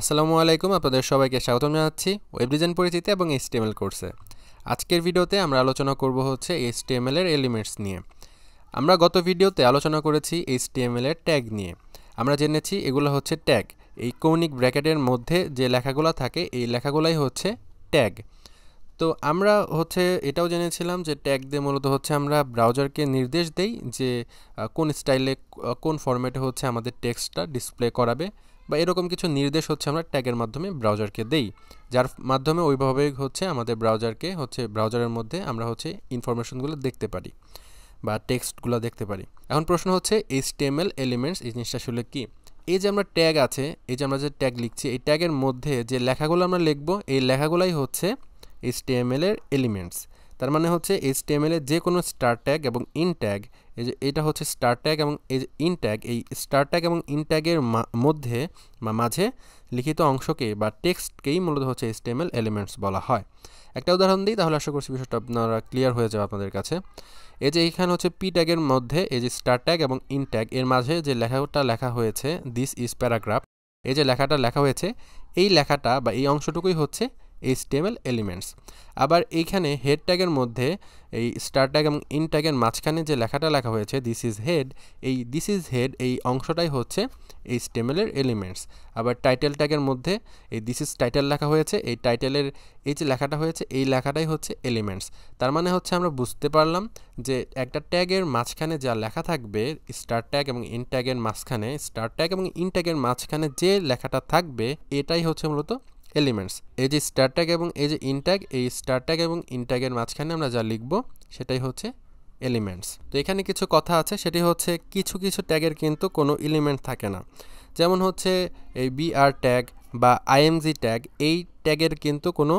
আসসালামু আলাইকুম আপনাদের সবাইকে স্বাগত জানাচ্ছি ওয়েব ডিজাইন পরিচিতি এবং এইচটিএমএল কোর্সে আজকের ভিডিওতে আমরা আলোচনা করব হচ্ছে এইচটিএমএল এর এলিমেন্টস নিয়ে আমরা গত ভিডিওতে আলোচনা করেছি এইচটিএমএল এর ট্যাগ নিয়ে আমরা জেনেছি এগুলো হচ্ছে ট্যাগ এই কৌনিক ব্র্যাকেটের মধ্যে যে লেখাগুলো থাকে এই লেখাগুলাই হচ্ছে ট্যাগ তো আমরা হচ্ছে এটাও জেনেছিলাম যে ট্যাগ দিয়ে মূলত হচ্ছে আমরা ব্রাউজারকে নির্দেশ দেই যে কোন স্টাইলে কোন ফরম্যাটে হচ্ছে আমাদের টেক্সটটা ডিসপ্লে করাবে বা এরকম কিছু নির্দেশ হচ্ছে আমরা ট্যাগের মাধ্যমে ব্রাউজারকে দেই যার মাধ্যমে ওইভাবে হচ্ছে আমাদের ব্রাউজারকে হচ্ছে ব্রাউজারের মধ্যে আমরা হচ্ছে ইনফরমেশনগুলো দেখতে পারি বা টেক্সটগুলো দেখতে পারি এখন প্রশ্ন হচ্ছে এইচ স্টেমেল এলিমেন্টস এই জিনিসটা আসলে কী এই যে আমরা ট্যাগ আছে এই যে আমরা যে ট্যাগ লিখছি এই ট্যাগের মধ্যে যে লেখাগুলো আমরা লিখবো এই লেখাগুলাই হচ্ছে এইচটিএমএল এর এলিমেন্টস তার মানে হচ্ছে এইচটিএমএল এর যে কোনো স্টার ট্যাগ এবং ইন ট্যাগ এই যে এটা হচ্ছে স্টার ট্যাগ এবং এই যে ইন ট্যাগ এই স্টার ট্যাগ এবং ইন ট্যাগের মধ্যে বা মাঝে লিখিত অংশকে বা টেক্সটকেই মূলত হচ্ছে এইচটিএমএল এলিমেন্টস বলা হয় একটা উদাহরণ দিই তাহলে আশা করছি বিষয়টা আপনারা ক্লিয়ার হয়ে যাবে আপনাদের কাছে এই যে এখানে হচ্ছে পি ট্যাগের মধ্যে এই যে স্টার ট্যাগ এবং ইন ট্যাগ এর মাঝে যে লেখাটা লেখা হয়েছে দিস ইজ প্যারাগ্রাফ এই যে লেখাটা লেখা হয়েছে এই লেখাটা বা এই অংশটুকুই হচ্ছে এই স্টেবল এলিমেন্টস আবার এইখানে হেড ট্যাগের মধ্যে এই স্টার ট্যাগ এবং ইন ট্যাগের মাঝখানে যে লেখাটা লেখা হয়েছে দিস ইজ হেড এই দিস ইজ হেড এই অংশটাই হচ্ছে এই স্টেমেলের এলিমেন্টস আবার টাইটেল ট্যাগের মধ্যে এই দিস ইজ টাইটেল লেখা হয়েছে এই টাইটেলের এই যে লেখাটা হয়েছে এই লেখাটাই হচ্ছে এলিমেন্টস তার মানে হচ্ছে আমরা বুঝতে পারলাম যে একটা ট্যাগের মাঝখানে যা লেখা থাকবে স্টার ট্যাগ এবং ইন ট্যাগের মাঝখানে স্টার ট্যাগ এবং ইন ট্যাগের মাঝখানে যে লেখাটা থাকবে এটাই হচ্ছে মূলত এলিমেন্টস এই যে স্টার ট্যাগ এবং এই যে ইনট্যাগ এই স্টার ট্যাগ এবং ইনট্যাগের মাঝখানে আমরা যা লিখব সেটাই হচ্ছে এলিমেন্টস তো এখানে কিছু কথা আছে সেটি হচ্ছে কিছু কিছু ট্যাগের কিন্তু কোনো এলিমেন্ট থাকে না যেমন হচ্ছে এই বিআর ট্যাগ বা আইএমজি ট্যাগ এই ট্যাগের কিন্তু কোনো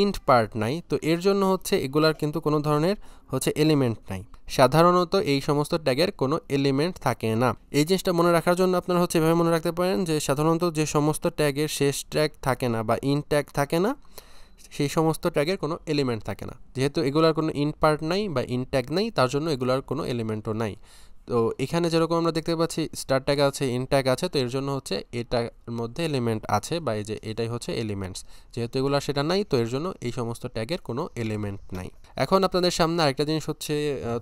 ইন্ট পার্ট নাই তো এর জন্য হচ্ছে এগুলার কিন্তু কোনো ধরনের হচ্ছে এলিমেন্ট নাই সাধারণত এই সমস্ত ট্যাগের কোনো এলিমেন্ট থাকে না এই জিনিসটা মনে রাখার জন্য আপনারা হচ্ছে এভাবে মনে রাখতে পারেন যে সাধারণত যে সমস্ত ট্যাগের শেষ ট্যাগ থাকে না বা ইন ট্যাগ থাকে না সেই সমস্ত ট্যাগের কোনো এলিমেন্ট থাকে না যেহেতু এগুলার কোনো ইন পার্ট নাই বা ইন ট্যাগ নাই তার জন্য এগুলার কোনো এলিমেন্টও নাই তো এখানে যেরকম আমরা দেখতে পাচ্ছি স্টার ট্যাগ আছে ইন ট্যাগ আছে তো এর জন্য হচ্ছে এটার মধ্যে এলিমেন্ট আছে বা এই যে এটাই হচ্ছে এলিমেন্টস যেহেতু এগুলো সেটা নাই তো এর জন্য এই সমস্ত ট্যাগের কোনো এলিমেন্ট নাই এখন আপনাদের সামনে আরেকটা জিনিস হচ্ছে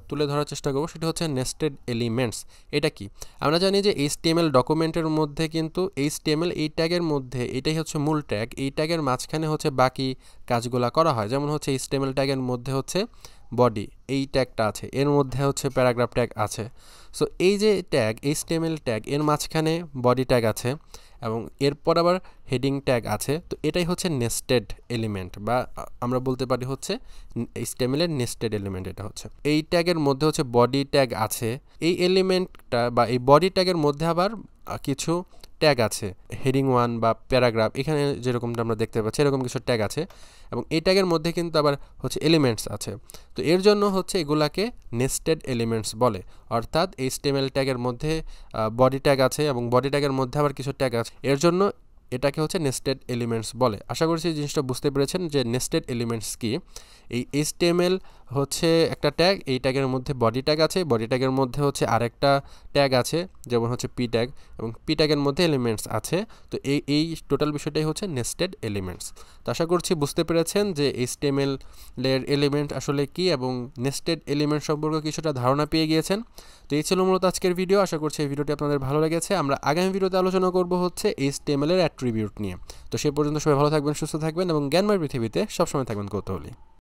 তুলে ধরার চেষ্টা করবো সেটা হচ্ছে নেস্টেড এলিমেন্টস এটা কি আমরা জানি যে এইচটিএমএল ডকুমেন্টের মধ্যে কিন্তু এইচটিএমএল এই ট্যাগের মধ্যে এটাই হচ্ছে মূল ট্যাগ এই ট্যাগের মাঝখানে হচ্ছে বাকি কাজগুলা করা হয় যেমন হচ্ছে এইচটিএমএল ট্যাগের মধ্যে হচ্ছে বডি এই ট্যাগটা আছে এর মধ্যে হচ্ছে প্যারাগ্রাফ ট্যাগ আছে সো এই যে ট্যাগ এই স্টেমেল ট্যাগ এর মাঝখানে বডি ট্যাগ আছে এবং এরপর আবার হেডিং ট্যাগ আছে তো এটাই হচ্ছে নেস্টেড এলিমেন্ট বা আমরা বলতে পারি হচ্ছে স্টেমেলের নেস্টেড এলিমেন্ট এটা হচ্ছে এই ট্যাগের মধ্যে হচ্ছে বডি ট্যাগ আছে এই এলিমেন্টটা বা এই বডি ট্যাগের মধ্যে আবার কিছু ট্যাগ আছে হেডিং ওয়ান বা প্যারাগ্রাফ এখানে যেরকমটা আমরা দেখতে পাচ্ছি এরকম কিছু ট্যাগ আছে এবং এই ট্যাগের মধ্যে কিন্তু আবার হচ্ছে এলিমেন্টস আছে তো এর জন্য হচ্ছে এগুলাকে নেস্টেড এলিমেন্টস বলে অর্থাৎ এই স্টেমেল ট্যাগের মধ্যে বডি ট্যাগ আছে এবং বডি ট্যাগের মধ্যে আবার কিছু ট্যাগ আছে এর জন্য এটাকে হচ্ছে নেস্টেড এলিমেন্টস বলে আশা করছি জিনিসটা বুঝতে পেরেছেন যে নেস্টেড এলিমেন্টস কি এই এইচটিএমএল হচ্ছে একটা ট্যাগ এই ট্যাগের মধ্যে বডি ট্যাগ আছে বডি ট্যাগের মধ্যে হচ্ছে আরেকটা ট্যাগ আছে যেমন হচ্ছে পি ট্যাগ এবং পি ট্যাগের মধ্যে এলিমেন্টস আছে তো এই এই টোটাল বিষয়টাই হচ্ছে নেস্টেড এলিমেন্টস তো আশা করছি বুঝতে পেরেছেন যে এইচটিএমএল এর এলিমেন্ট আসলে কি এবং নেস্টেড এলিমেন্ট সম্পর্কে কিছুটা ধারণা পেয়ে গিয়েছেন তো এই ছিল মূলত আজকের ভিডিও আশা করছি এই ভিডিওটি আপনাদের ভালো লেগেছে আমরা আগামী ভিডিওতে আলোচনা করব হচ্ছে এইচটিএমএল এর ট্রিবিউট নিয়ে তো সে পর্যন্ত সবাই ভালো থাকবেন সুস্থ থাকবেন এবং জ্ঞানময় পৃথিবীতে সবসময় থাকবেন কৌতূহলী